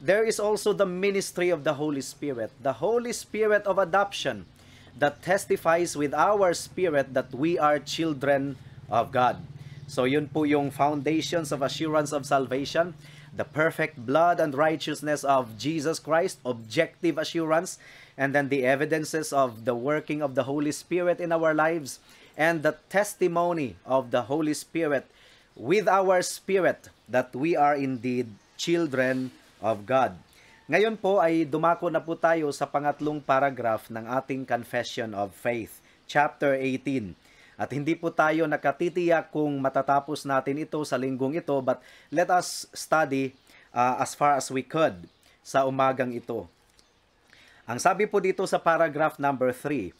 There is also the ministry of the Holy Spirit, the Holy Spirit of adoption that testifies with our spirit that we are children of God. So yun po yung foundations of assurance of salvation, the perfect blood and righteousness of Jesus Christ, objective assurance, and then the evidences of the working of the Holy Spirit in our lives, and the testimony of the Holy Spirit with our spirit that we are indeed children of God. Ngayon po ay dumako na po tayo sa pangatlong paragraph ng ating Confession of Faith, chapter 18. At hindi po tayo nakatitiyak kung matatapos natin ito sa linggong ito, but let us study uh, as far as we could sa umagang ito. Ang sabi po dito sa paragraph number 3,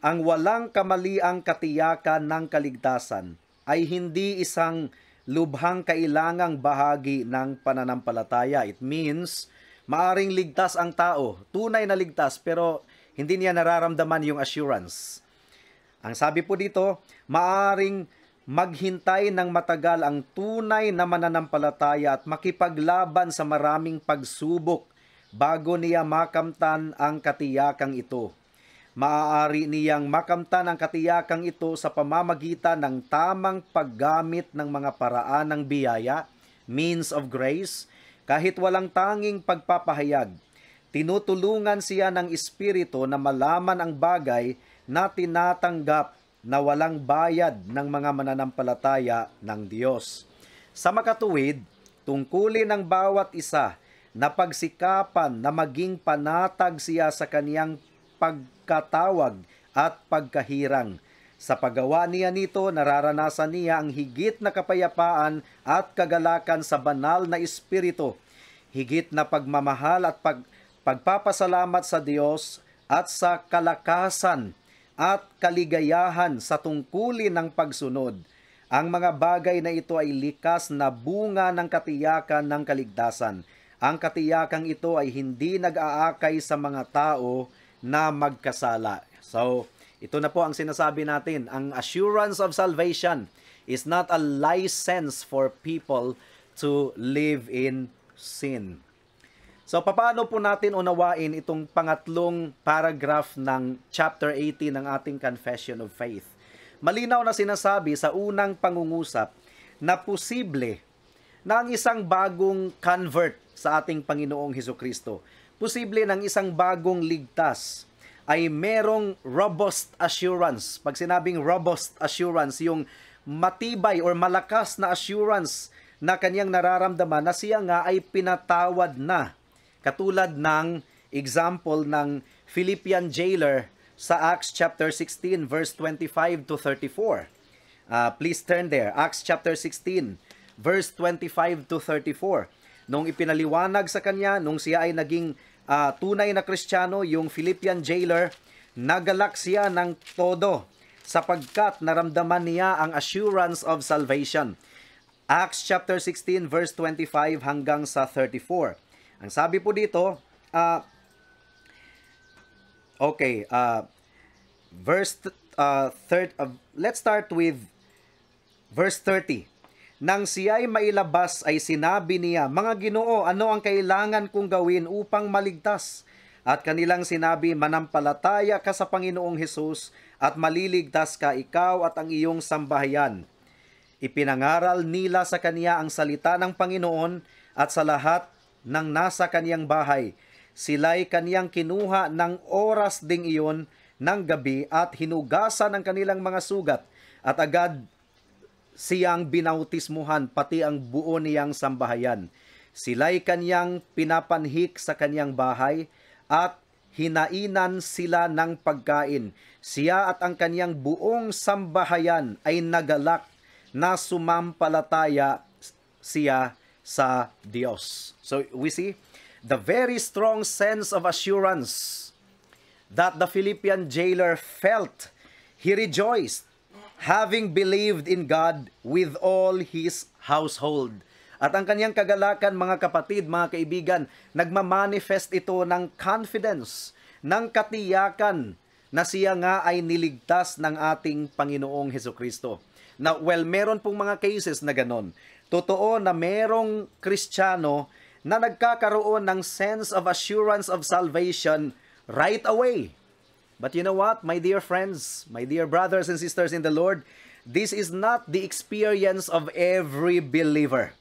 ang walang kamaliang katiyakan ng kaligtasan ay hindi isang lubhang kailangang bahagi ng pananampalataya. It means, maaring ligtas ang tao, tunay na ligtas, pero hindi niya nararamdaman yung assurance. Ang sabi po dito, maaring maghintay ng matagal ang tunay na mananampalataya at makipaglaban sa maraming pagsubok bago niya makamtan ang katiyakang ito maaari niyang makamtan ang katiyakang ito sa pamamagitan ng tamang paggamit ng mga paraan ng biyaya, means of grace, kahit walang tanging pagpapahayag. Tinutulungan siya ng Espiritu na malaman ang bagay na tinatanggap na walang bayad ng mga mananampalataya ng Diyos. Sa makatuwid, tungkulin ng bawat isa na pagsikapan na maging panatag siya sa kaniyang pagkatawag at pagkahirang. Sa paggawa niya nito, nararanasan niya ang higit na kapayapaan at kagalakan sa banal na espiritu, higit na pagmamahal at pag, pagpapasalamat sa Diyos at sa kalakasan at kaligayahan sa tungkulin ng pagsunod. Ang mga bagay na ito ay likas na bunga ng katiyakan ng kaligtasan. Ang katiyakang ito ay hindi nag-aakay sa mga tao, na magkasala. So, ito na po ang sinasabi natin. Ang assurance of salvation is not a license for people to live in sin. So, paano po natin unawain itong pangatlong paragraph ng chapter 18 ng ating Confession of Faith? Malinaw na sinasabi sa unang pangungusap na posible na ang isang bagong convert sa ating Panginoong Heso Kristo posible ng isang bagong ligtas ay merong robust assurance. Pag sinabing robust assurance, yung matibay or malakas na assurance na kanyang nararamdaman na siya nga ay pinatawad na. Katulad ng example ng Philippian jailer sa Acts chapter 16 verse 25 to 34. Uh, ah, please turn there. Acts chapter 16 verse 25 to 34 nung ipinaliwanag sa kanya nung siya ay naging uh, tunay na Kristiyano, yung Philippian jailer, nagalak siya ng todo sapagkat naramdaman niya ang assurance of salvation. Acts chapter 16 verse 25 hanggang sa 34. Ang sabi po dito, uh, okay, uh, verse uh, third, uh, let's start with verse 30. Nang ay mailabas ay sinabi niya, Mga ginoo, ano ang kailangan kong gawin upang maligtas? At kanilang sinabi, Manampalataya ka sa Panginoong Hesus at maliligtas ka ikaw at ang iyong sambahayan. Ipinangaral nila sa kaniya ang salita ng Panginoon at sa lahat ng nasa kaniyang bahay. Sila'y kaniyang kinuha ng oras ding iyon ng gabi at hinugasan ang kanilang mga sugat at agad siyang binautismuhan pati ang buo niyang sambahayan. Sila'y kanyang pinapanhik sa kanyang bahay at hinainan sila ng pagkain. Siya at ang kanyang buong sambahayan ay nagalak na sumampalataya siya sa Diyos. So we see the very strong sense of assurance that the Philippian jailer felt. He rejoiced having believed in God with all his household. At ang kanyang kagalakan, mga kapatid, mga kaibigan, nagmamanifest ito ng confidence, ng katiyakan na siya nga ay niligtas ng ating Panginoong Heso Kristo. Na well, meron pong mga cases na ganon. Totoo na merong Kristiyano na nagkakaroon ng sense of assurance of salvation right away But you know what, my dear friends, my dear brothers and sisters in the Lord, this is not the experience of every believer.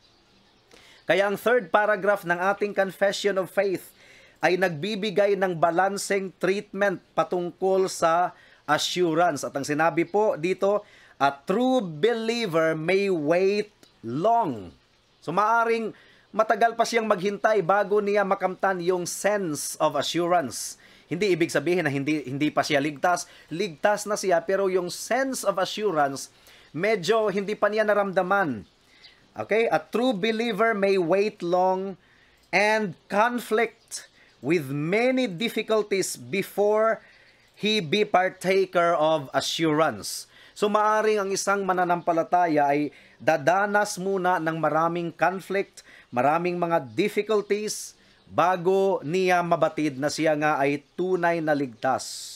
Kaya ang third paragraph ng ating Confession of Faith ay nagbibigay ng balancing treatment patungkol sa assurance. At ang sinabi po dito, a true believer may wait long. So maaring matagal pa siyang maghintay bago niya makamtan yung sense of assurance hindi ibig sabihin na hindi, hindi pa siya ligtas. Ligtas na siya pero yung sense of assurance, medyo hindi pa niya naramdaman. Okay? A true believer may wait long and conflict with many difficulties before he be partaker of assurance. So maaring ang isang mananampalataya ay dadanas muna ng maraming conflict, maraming mga difficulties, bago niya mabatid na siya nga ay tunay na ligtas.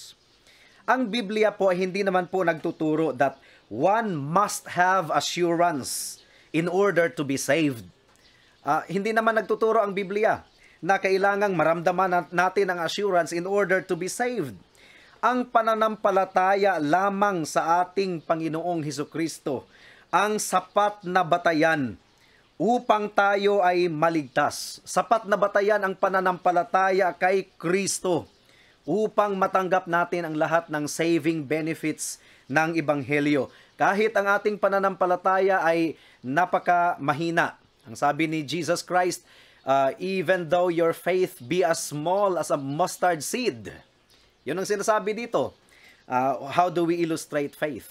Ang Biblia po ay hindi naman po nagtuturo that one must have assurance in order to be saved. Uh, hindi naman nagtuturo ang Biblia na kailangang maramdaman natin ang assurance in order to be saved. Ang pananampalataya lamang sa ating Panginoong Heso Kristo ang sapat na batayan upang tayo ay maligtas. Sapat na batayan ang pananampalataya kay Kristo upang matanggap natin ang lahat ng saving benefits ng Ibanghelyo. Kahit ang ating pananampalataya ay napaka mahina. Ang sabi ni Jesus Christ, uh, even though your faith be as small as a mustard seed. Yun ang sinasabi dito. Uh, how do we illustrate faith?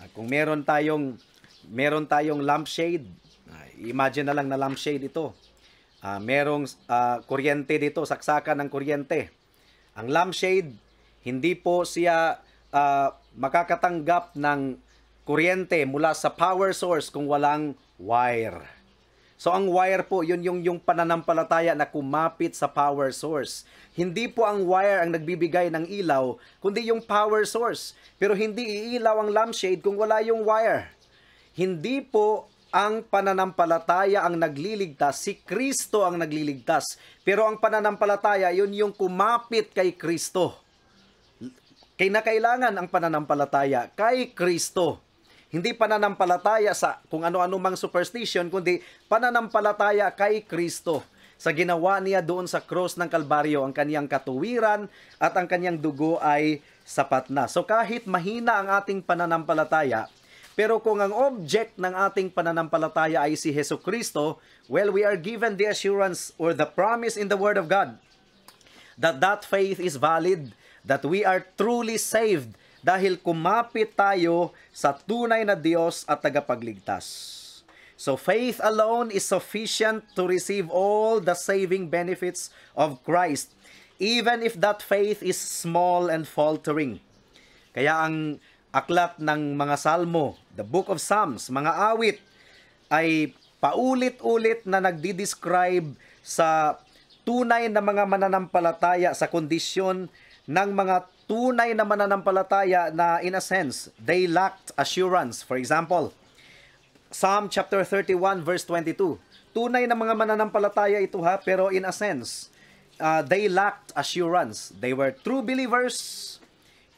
Uh, kung meron tayong meron tayong lampshade, Ah, imagine na lang na lampshade ito. Uh, merong uh, kuryente dito, saksakan ng kuryente. Ang lampshade, hindi po siya uh, makakatanggap ng kuryente mula sa power source kung walang wire. So ang wire po, yun yung, yung pananampalataya na kumapit sa power source. Hindi po ang wire ang nagbibigay ng ilaw, kundi yung power source. Pero hindi iilaw ang lampshade kung wala yung wire. Hindi po ang pananampalataya ang nagliligtas, si Kristo ang nagliligtas. Pero ang pananampalataya, yun yung kumapit kay Kristo. Kinakailangan ang pananampalataya kay Kristo. Hindi pananampalataya sa kung ano-ano mang superstition, kundi pananampalataya kay Kristo sa ginawa niya doon sa cross ng Kalbaryo, ang kaniyang katuwiran at ang kaniyang dugo ay sapat na. So kahit mahina ang ating pananampalataya, pero kung ang object ng ating pananampalataya ay si Heso Kristo, well, we are given the assurance or the promise in the Word of God that that faith is valid, that we are truly saved dahil kumapit tayo sa tunay na Diyos at tagapagligtas. So faith alone is sufficient to receive all the saving benefits of Christ, even if that faith is small and faltering. Kaya ang aklat ng mga salmo, the book of Psalms, mga awit, ay paulit-ulit na nagdi-describe sa tunay na mga mananampalataya sa kondisyon ng mga tunay na mananampalataya na in a sense, they lacked assurance. For example, Psalm chapter 31 verse 22. Tunay na mga mananampalataya ito ha, pero in a sense, uh, they lacked assurance. They were true believers,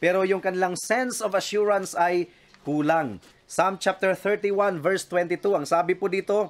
pero yung kanilang sense of assurance ay kulang. Psalm chapter 31 verse 22, ang sabi po dito,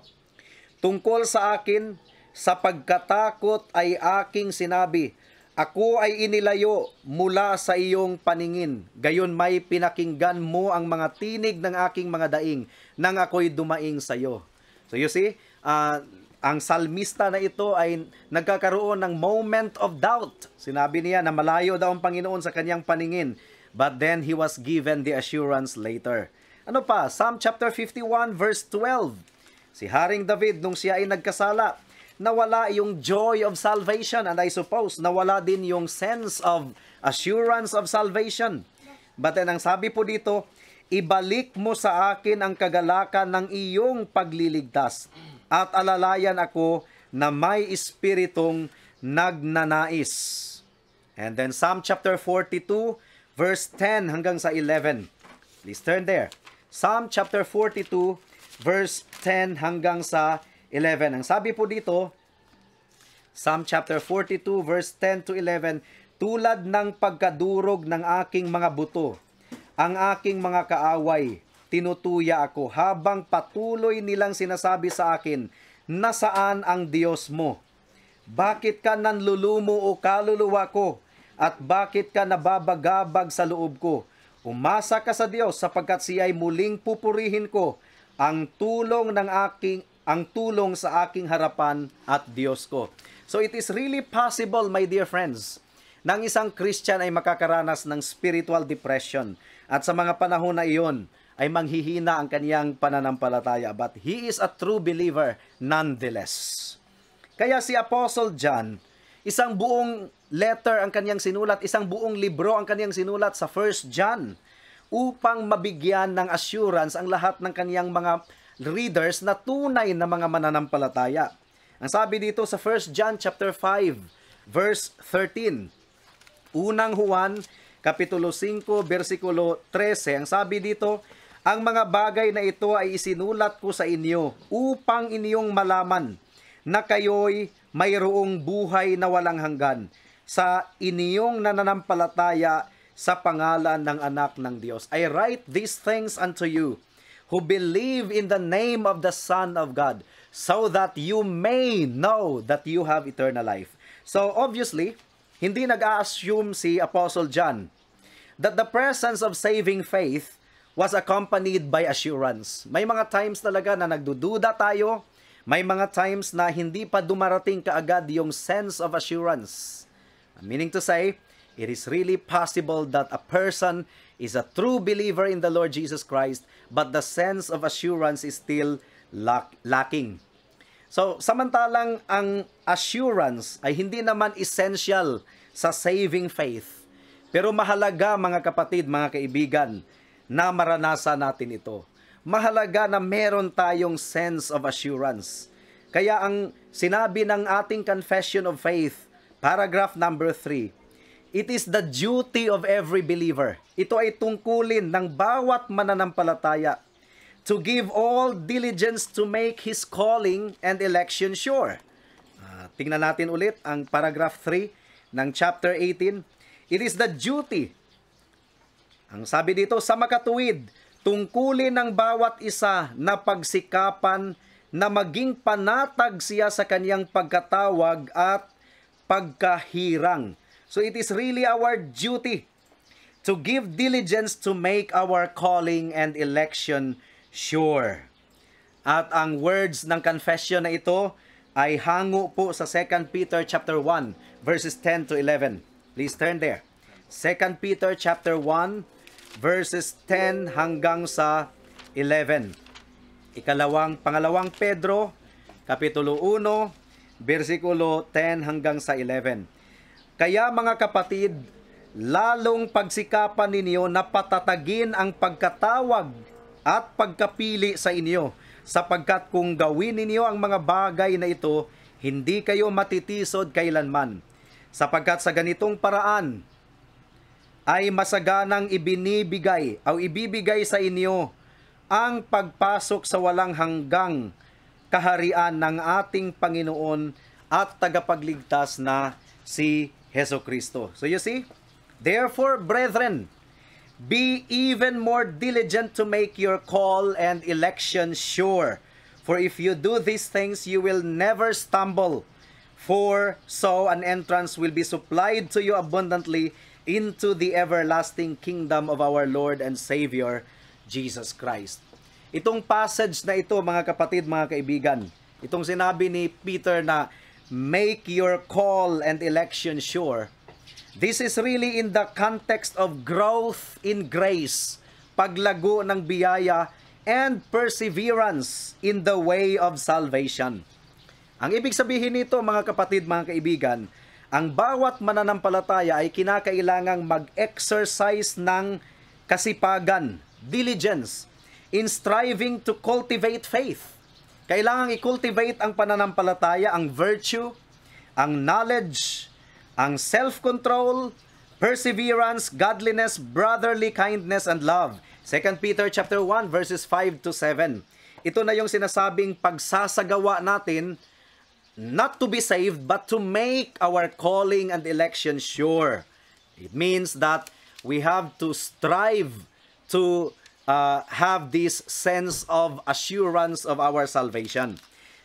Tungkol sa akin, sa pagkatakot ay aking sinabi, Ako ay inilayo mula sa iyong paningin. Gayon may pinakinggan mo ang mga tinig ng aking mga daing nang ako'y dumaing sa iyo. So you see, uh, ang salmista na ito ay nagkakaroon ng moment of doubt. Sinabi niya na malayo daw ang Panginoon sa kanyang paningin. But then he was given the assurance later. Ano pa? Psalm chapter 51 verse 12. Si Haring David nung siya ay nagkasala, nawala yung joy of salvation and I suppose nawala din yung sense of assurance of salvation. But then ang sabi po dito, ibalik mo sa akin ang kagalakan ng iyong pagliligtas at alalayan ako na may espiritong nagnanais. And then Psalm chapter 42, verse 10 hanggang sa 11. Please turn there. Psalm chapter 42, verse 10 hanggang sa 11. Ang sabi po dito, Psalm chapter 42, verse 10 to 11, Tulad ng pagkadurog ng aking mga buto, ang aking mga kaaway, tinutuya ako habang patuloy nilang sinasabi sa akin, Nasaan ang Diyos mo? Bakit ka nanlulumo o kaluluwa ko? At bakit ka nababagabag sa loob ko? Umasa ka sa Diyos sapagkat siya ay muling pupurihin ko ang tulong ng aking ang tulong sa aking harapan at Diyos ko. So it is really possible, my dear friends, nang isang Christian ay makakaranas ng spiritual depression. At sa mga panahon na iyon, ay manghihina ang kaniyang pananampalataya but he is a true believer nonetheless. Kaya si Apostle John, isang buong letter ang kaniyang sinulat, isang buong libro ang kaniyang sinulat sa 1 John upang mabigyan ng assurance ang lahat ng kaniyang mga readers na tunay na mga mananampalataya. Ang sabi dito sa 1 John chapter 5 verse 13. Unang Juan Kapitulo 5, bersikulo 13. Ang sabi dito, ang mga bagay na ito ay isinulat ko sa inyo upang inyong malaman na kayo'y mayroong buhay na walang hanggan sa iniyong nananampalataya sa pangalan ng anak ng Diyos. I write these things unto you who believe in the name of the Son of God so that you may know that you have eternal life. So obviously, hindi nag-assume si Apostle John that the presence of saving faith was accompanied by assurance. May mga times talaga na nagdududa tayo, may mga times na hindi pa dumarating kaagad yung sense of assurance. Meaning to say, it is really possible that a person is a true believer in the Lord Jesus Christ, but the sense of assurance is still lack lacking. So, samantalang ang assurance ay hindi naman essential sa saving faith. Pero mahalaga mga kapatid, mga kaibigan, na maranasan natin ito. Mahalaga na meron tayong sense of assurance. Kaya ang sinabi ng ating Confession of Faith, paragraph number 3, It is the duty of every believer. Ito ay tungkulin ng bawat mananampalataya to give all diligence to make his calling and election sure. Uh, tingnan natin ulit ang paragraph 3 ng chapter 18. It is the duty ang sabi dito, sa makatuwid, tungkulin ng bawat isa na pagsikapan na maging panatag siya sa kaniyang pagkatawag at pagkahirang. So it is really our duty to give diligence to make our calling and election sure. At ang words ng confession na ito ay hango po sa 2 Peter chapter 1 verses 10 to 11. Please turn there. 2 Peter chapter 1 verses 10 hanggang sa 11. Ikalawang, pangalawang Pedro, Kapitulo 1, versikulo 10 hanggang sa 11. Kaya mga kapatid, lalong pagsikapan ninyo na patatagin ang pagkatawag at pagkapili sa inyo, sapagkat kung gawin ninyo ang mga bagay na ito, hindi kayo matitisod kailanman. Sapagkat sa ganitong paraan, ay masaganang ibinibigay o ibibigay sa inyo ang pagpasok sa walang hanggang kaharian ng ating Panginoon at tagapagligtas na si Heso Kristo. So you see, therefore, brethren, be even more diligent to make your call and election sure. For if you do these things, you will never stumble. For so an entrance will be supplied to you abundantly into the everlasting kingdom of our Lord and Savior, Jesus Christ. Itong passage na ito, mga kapatid, mga kaibigan, itong sinabi ni Peter na, Make your call and election sure. This is really in the context of growth in grace, paglago ng biyaya, and perseverance in the way of salvation. Ang ibig sabihin nito, mga kapatid, mga kaibigan, ang bawat mananampalataya ay kinakailangang mag-exercise ng kasipagan, diligence, in striving to cultivate faith. Kailangang i-cultivate ang pananampalataya, ang virtue, ang knowledge, ang self-control, perseverance, godliness, brotherly kindness and love. 2 Peter chapter 1 verses 5 to 7. Ito na yung sinasabing pagsasagawa natin not to be saved, but to make our calling and election sure. It means that we have to strive to uh, have this sense of assurance of our salvation.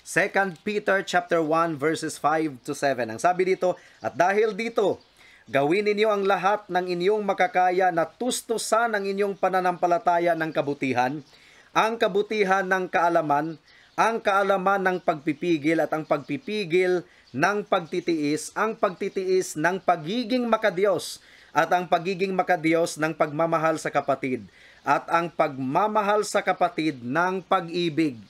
2 Peter chapter 1 verses 5 to 7. Ang sabi dito, at dahil dito, gawin ninyo ang lahat ng inyong makakaya na tustusan ang inyong pananampalataya ng kabutihan, ang kabutihan ng kaalaman, ang kaalaman ng pagpipigil at ang pagpipigil ng pagtitiis, ang pagtitiis ng pagiging makadiyos at ang pagiging makadiyos ng pagmamahal sa kapatid at ang pagmamahal sa kapatid ng pag-ibig.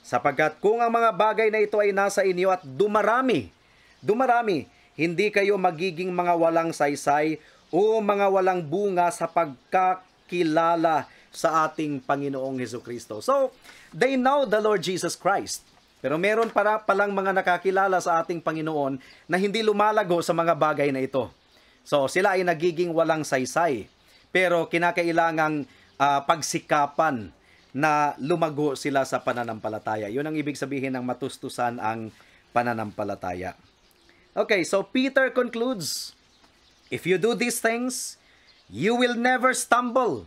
Sapagkat kung ang mga bagay na ito ay nasa inyo at dumarami, dumarami, hindi kayo magiging mga walang saysay o mga walang bunga sa pagkakilala sa ating Panginoong Heso Kristo. So, they know the Lord Jesus Christ. Pero meron para palang mga nakakilala sa ating Panginoon na hindi lumalago sa mga bagay na ito. So, sila ay nagiging walang saysay. Pero kinakailangang uh, pagsikapan na lumago sila sa pananampalataya. Yun ang ibig sabihin ng matustusan ang pananampalataya. Okay, so Peter concludes, If you do these things, you will never stumble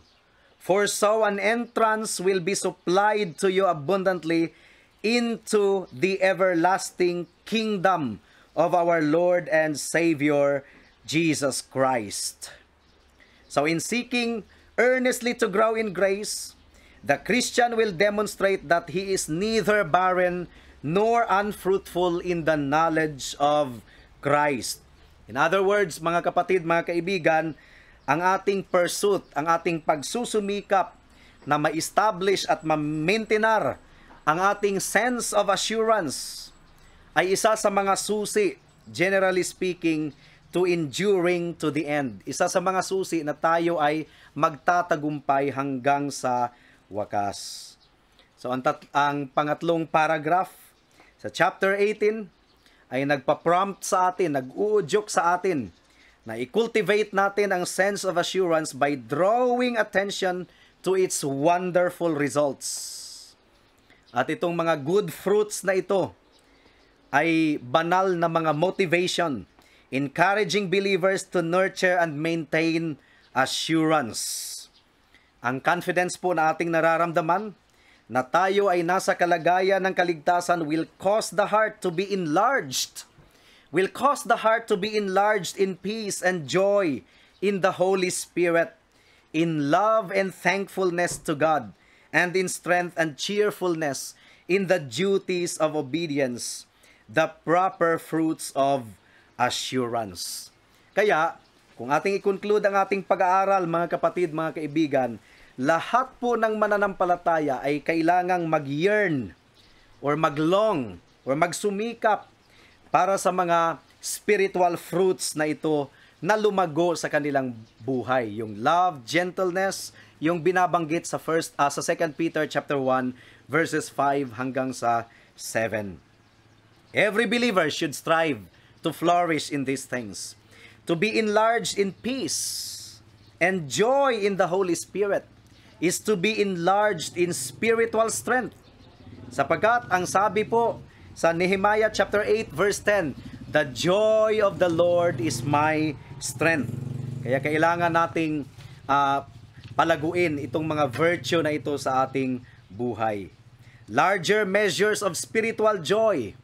For so an entrance will be supplied to you abundantly into the everlasting kingdom of our Lord and Savior Jesus Christ. So in seeking earnestly to grow in grace, the Christian will demonstrate that he is neither barren nor unfruitful in the knowledge of Christ. In other words, mga kapatid, mga kaibigan, ang ating pursuit, ang ating pagsusumikap na ma-establish at ma-maintainer ang ating sense of assurance ay isa sa mga susi, generally speaking, to enduring to the end. Isa sa mga susi na tayo ay magtatagumpay hanggang sa wakas. So ang, tat- ang pangatlong paragraph sa chapter 18 ay nagpa-prompt sa atin, nag-uudyok sa atin na i-cultivate natin ang sense of assurance by drawing attention to its wonderful results. At itong mga good fruits na ito ay banal na mga motivation, encouraging believers to nurture and maintain assurance. Ang confidence po na ating nararamdaman na tayo ay nasa kalagayan ng kaligtasan will cause the heart to be enlarged will cause the heart to be enlarged in peace and joy in the Holy Spirit, in love and thankfulness to God, and in strength and cheerfulness in the duties of obedience, the proper fruits of assurance. Kaya, kung ating i-conclude ang ating pag-aaral, mga kapatid, mga kaibigan, lahat po ng mananampalataya ay kailangang mag-yearn or maglong or magsumikap para sa mga spiritual fruits na ito na lumago sa kanilang buhay, yung love, gentleness, yung binabanggit sa first uh, sa 2 Peter chapter 1 verses 5 hanggang sa 7. Every believer should strive to flourish in these things, to be enlarged in peace and joy in the Holy Spirit is to be enlarged in spiritual strength. Sapagkat ang sabi po sa Nehemiah chapter 8 verse 10, "The joy of the Lord is my strength." Kaya kailangan nating uh, palaguin itong mga virtue na ito sa ating buhay. Larger measures of spiritual joy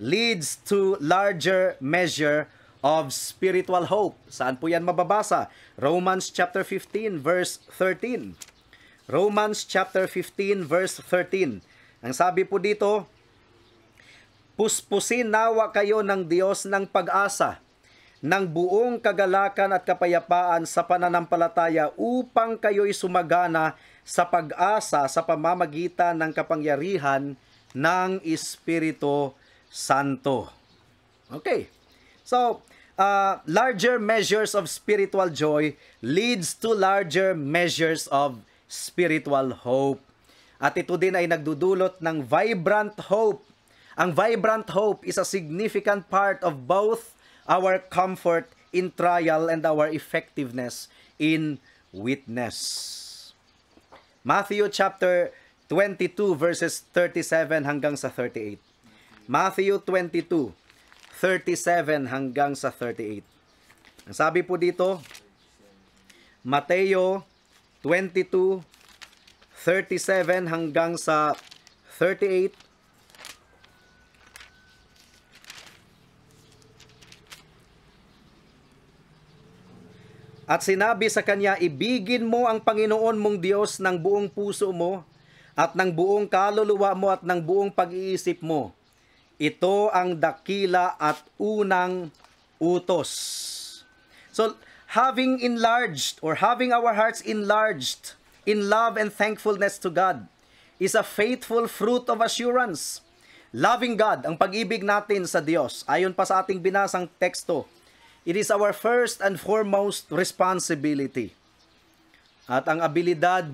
leads to larger measure of spiritual hope. Saan po yan mababasa? Romans chapter 15 verse 13. Romans chapter 15 verse 13. Ang sabi po dito, Puspusin nawa kayo ng Diyos ng pag-asa, ng buong kagalakan at kapayapaan sa pananampalataya upang kayo'y sumagana sa pag-asa sa pamamagitan ng kapangyarihan ng Espiritu Santo. Okay. So, uh, larger measures of spiritual joy leads to larger measures of spiritual hope. At ito din ay nagdudulot ng vibrant hope ang vibrant hope is a significant part of both our comfort in trial and our effectiveness in witness. Matthew chapter 22 verses 37 hanggang sa 38. Matthew 22 37 hanggang sa 38. Ang sabi po dito, Mateo 22 37 hanggang sa 38 At sinabi sa kanya, Ibigin mo ang Panginoon mong Diyos ng buong puso mo, at ng buong kaluluwa mo, at ng buong pag-iisip mo. Ito ang dakila at unang utos. So, having enlarged or having our hearts enlarged in love and thankfulness to God is a faithful fruit of assurance. Loving God, ang pag-ibig natin sa Diyos, ayon pa sa ating binasang teksto, It is our first and foremost responsibility. At ang abilidad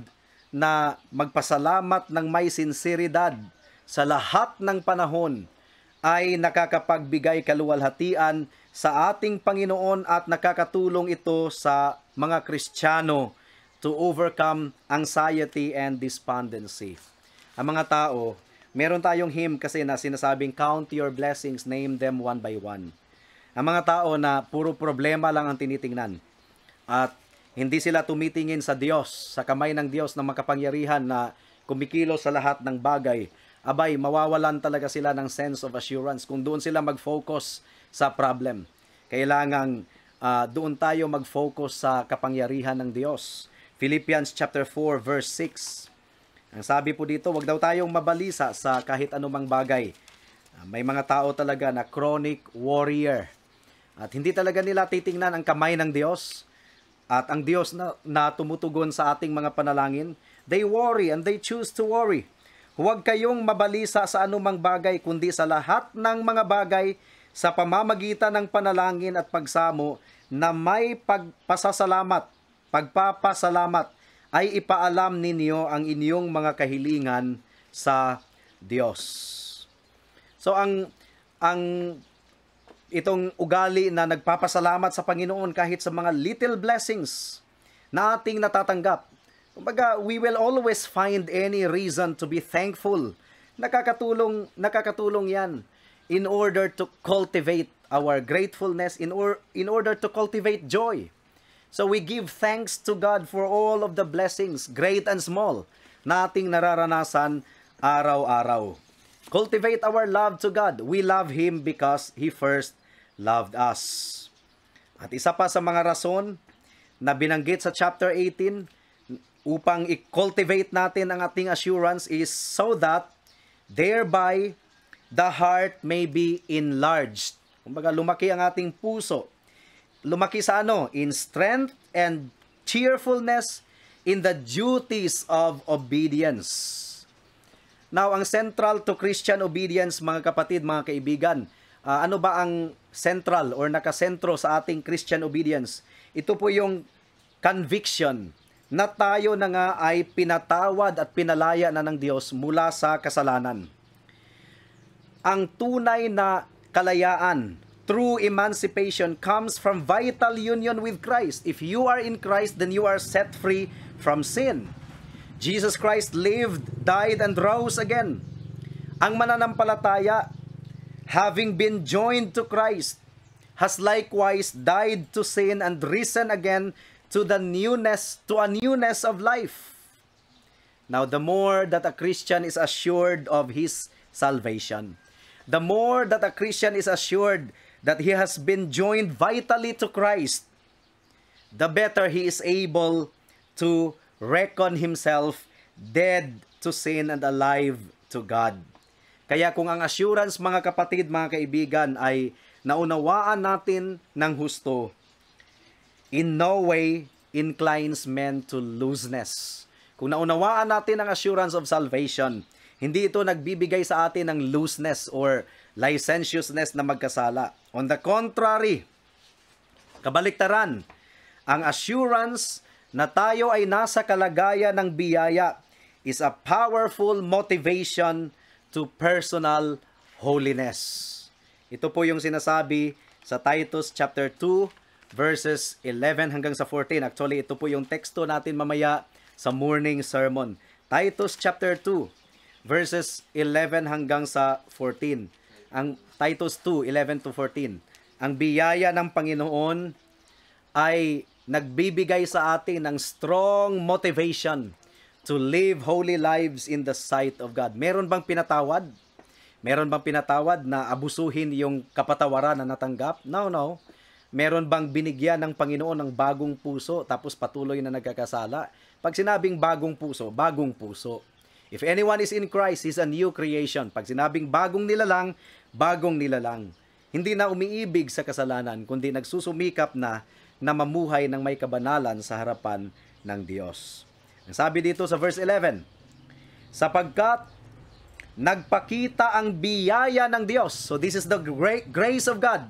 na magpasalamat ng may sinseridad sa lahat ng panahon ay nakakapagbigay kaluwalhatian sa ating Panginoon at nakakatulong ito sa mga Kristiyano to overcome anxiety and despondency. Ang mga tao, meron tayong hymn kasi na sinasabing count your blessings, name them one by one ang mga tao na puro problema lang ang tinitingnan at hindi sila tumitingin sa Diyos, sa kamay ng Diyos na makapangyarihan na kumikilos sa lahat ng bagay, abay, mawawalan talaga sila ng sense of assurance kung doon sila mag-focus sa problem. Kailangang uh, doon tayo mag-focus sa kapangyarihan ng Diyos. Philippians chapter 4 verse 6. Ang sabi po dito, huwag daw tayong mabalisa sa kahit anumang bagay. Ah, may mga tao talaga na chronic warrior at hindi talaga nila titingnan ang kamay ng Diyos at ang Diyos na, na tumutugon sa ating mga panalangin. They worry and they choose to worry. Huwag kayong mabalisa sa anumang bagay kundi sa lahat ng mga bagay sa pamamagitan ng panalangin at pagsamo na may pagpasasalamat, pagpapasalamat ay ipaalam ninyo ang inyong mga kahilingan sa Diyos. So ang ang itong ugali na nagpapasalamat sa Panginoon kahit sa mga little blessings na ating natatanggap. Kumbaga, we will always find any reason to be thankful. Nakakatulong, nakakatulong yan in order to cultivate our gratefulness, in, or, in order to cultivate joy. So we give thanks to God for all of the blessings, great and small, nating nararanasan araw-araw. Cultivate our love to God. We love Him because He first loved us. At isa pa sa mga rason na binanggit sa chapter 18 upang i-cultivate natin ang ating assurance is so that thereby the heart may be enlarged. Kumbaga lumaki ang ating puso. Lumaki sa ano? In strength and cheerfulness in the duties of obedience. Now, ang central to Christian obedience, mga kapatid, mga kaibigan, uh, ano ba ang central or nakasentro sa ating Christian obedience? Ito po yung conviction na tayo na nga ay pinatawad at pinalaya na ng Diyos mula sa kasalanan. Ang tunay na kalayaan, true emancipation comes from vital union with Christ. If you are in Christ, then you are set free from sin. Jesus Christ lived, died, and rose again. Ang mananampalataya, having been joined to Christ, has likewise died to sin and risen again to the newness to a newness of life. Now the more that a Christian is assured of his salvation, the more that a Christian is assured that he has been joined vitally to Christ, the better he is able to reckon himself dead to sin and alive to God. Kaya kung ang assurance mga kapatid, mga kaibigan ay naunawaan natin ng husto, in no way inclines men to looseness. Kung naunawaan natin ang assurance of salvation, hindi ito nagbibigay sa atin ng looseness or licentiousness na magkasala. On the contrary, kabaliktaran, ang assurance na tayo ay nasa kalagayan ng biyaya is a powerful motivation to personal holiness. Ito po yung sinasabi sa Titus chapter 2 verses 11 hanggang sa 14. Actually, ito po yung teksto natin mamaya sa morning sermon. Titus chapter 2 verses 11 hanggang sa 14. Ang Titus 2, 11 to 14. Ang biyaya ng Panginoon ay nagbibigay sa atin ng strong motivation to live holy lives in the sight of God. Meron bang pinatawad? Meron bang pinatawad na abusuhin yung kapatawaran na natanggap? No, no. Meron bang binigyan ng Panginoon ng bagong puso tapos patuloy na nagkakasala? Pag sinabing bagong puso, bagong puso. If anyone is in Christ, he's a new creation. Pag sinabing bagong nilalang, bagong nilalang. Hindi na umiibig sa kasalanan, kundi nagsusumikap na na mamuhay ng may kabanalan sa harapan ng Diyos. Ang sabi dito sa verse 11, Sapagkat nagpakita ang biyaya ng Diyos, so this is the great grace of God,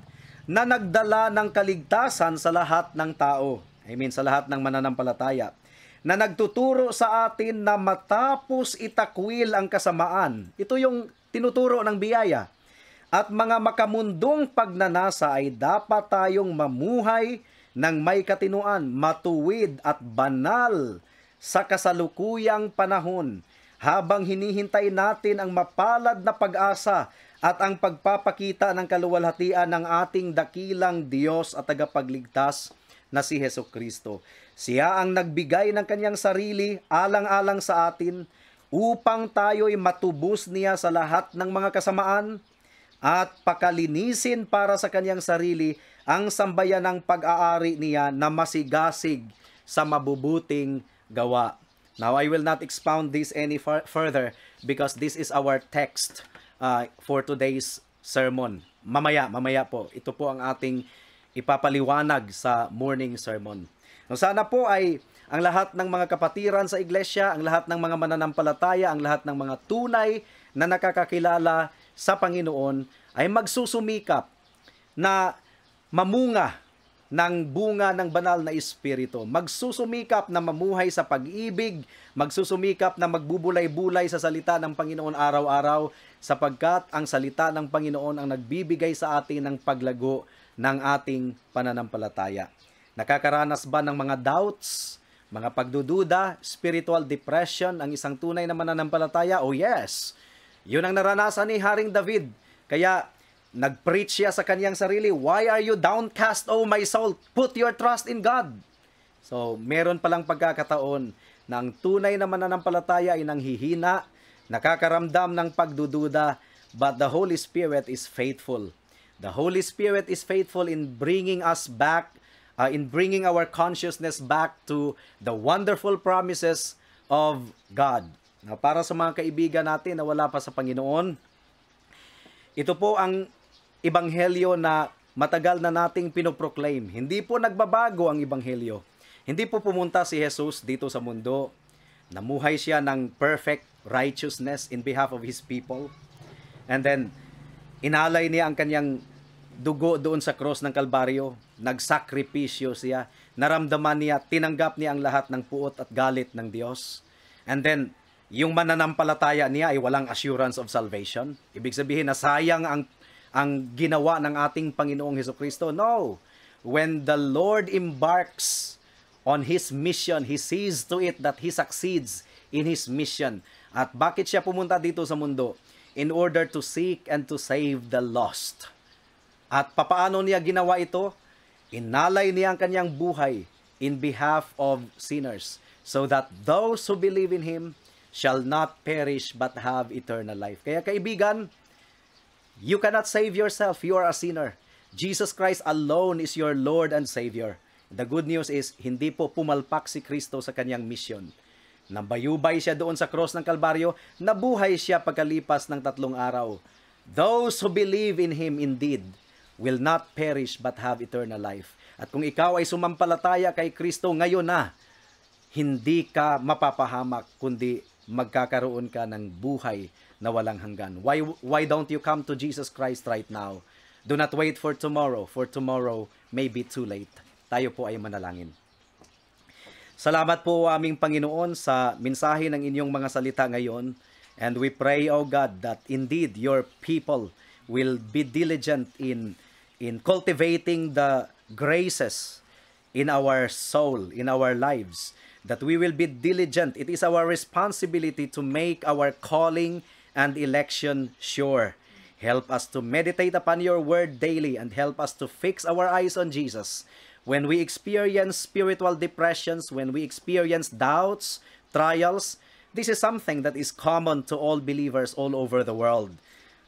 na nagdala ng kaligtasan sa lahat ng tao. I mean, sa lahat ng mananampalataya na nagtuturo sa atin na matapos itakwil ang kasamaan. Ito yung tinuturo ng biyaya. At mga makamundong pagnanasa ay dapat tayong mamuhay ng may katinuan, matuwid at banal sa kasalukuyang panahon habang hinihintay natin ang mapalad na pag-asa at ang pagpapakita ng kaluwalhatian ng ating dakilang Diyos at tagapagligtas na si Heso Kristo. Siya ang nagbigay ng kanyang sarili alang-alang sa atin upang tayo'y matubos niya sa lahat ng mga kasamaan at pakalinisin para sa kanyang sarili ang sambayan ng pag-aari niya na masigasig sa mabubuting gawa. Now, I will not expound this any further because this is our text uh, for today's sermon. Mamaya, mamaya po. Ito po ang ating ipapaliwanag sa morning sermon. No, sana po ay ang lahat ng mga kapatiran sa iglesia, ang lahat ng mga mananampalataya, ang lahat ng mga tunay na nakakakilala sa Panginoon ay magsusumikap na mamunga ng bunga ng banal na espiritu. Magsusumikap na mamuhay sa pag-ibig, magsusumikap na magbubulay-bulay sa salita ng Panginoon araw-araw sapagkat ang salita ng Panginoon ang nagbibigay sa atin ng paglago ng ating pananampalataya. Nakakaranas ba ng mga doubts, mga pagdududa, spiritual depression ang isang tunay na mananampalataya? Oh yes! Yun ang naranasan ni Haring David. Kaya Nag-preach siya sa kaniyang sarili, Why are you downcast, O my soul? Put your trust in God. So, meron palang pagkakataon na ang tunay na mananampalataya ay nanghihina, nakakaramdam ng pagdududa, but the Holy Spirit is faithful. The Holy Spirit is faithful in bringing us back, uh, in bringing our consciousness back to the wonderful promises of God. Now, para sa mga kaibigan natin na wala pa sa Panginoon, ito po ang ibanghelyo na matagal na nating pinoproclaim. Hindi po nagbabago ang ibanghelyo. Hindi po pumunta si Jesus dito sa mundo. Namuhay siya ng perfect righteousness in behalf of His people. And then, inalay niya ang kanyang dugo doon sa cross ng Kalbaryo. Nagsakripisyo siya. Naramdaman niya, tinanggap niya ang lahat ng puot at galit ng Diyos. And then, yung mananampalataya niya ay walang assurance of salvation. Ibig sabihin na sayang ang ang ginawa ng ating Panginoong Heso Kristo. No! When the Lord embarks on His mission, He sees to it that He succeeds in His mission. At bakit siya pumunta dito sa mundo? In order to seek and to save the lost. At papaano niya ginawa ito? Inalay niya ang kanyang buhay in behalf of sinners so that those who believe in Him shall not perish but have eternal life. Kaya kaibigan, You cannot save yourself. You are a sinner. Jesus Christ alone is your Lord and Savior. The good news is, hindi po pumalpak si Kristo sa kanyang misyon. Nabayubay siya doon sa cross ng Kalbaryo, nabuhay siya pagkalipas ng tatlong araw. Those who believe in Him indeed will not perish but have eternal life. At kung ikaw ay sumampalataya kay Kristo ngayon na, hindi ka mapapahamak kundi magkakaroon ka ng buhay na walang hanggan. Why, why don't you come to Jesus Christ right now? Do not wait for tomorrow, for tomorrow may be too late. Tayo po ay manalangin. Salamat po aming Panginoon sa mensahe ng inyong mga salita ngayon. And we pray, O God, that indeed your people will be diligent in, in cultivating the graces in our soul, in our lives, that we will be diligent. It is our responsibility to make our calling and election sure. Help us to meditate upon your word daily and help us to fix our eyes on Jesus. When we experience spiritual depressions, when we experience doubts, trials, this is something that is common to all believers all over the world.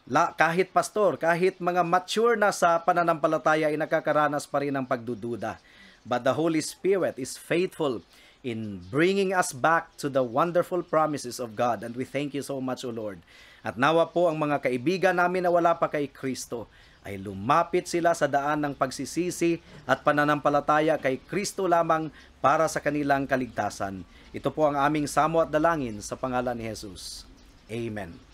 La, kahit pastor, kahit mga mature na sa pananampalataya ay nakakaranas pa rin ng pagdududa. But the Holy Spirit is faithful in bringing us back to the wonderful promises of God. And we thank you so much, O Lord. At nawa po ang mga kaibigan namin na wala pa kay Kristo ay lumapit sila sa daan ng pagsisisi at pananampalataya kay Kristo lamang para sa kanilang kaligtasan. Ito po ang aming samo at dalangin sa pangalan ni Jesus. Amen.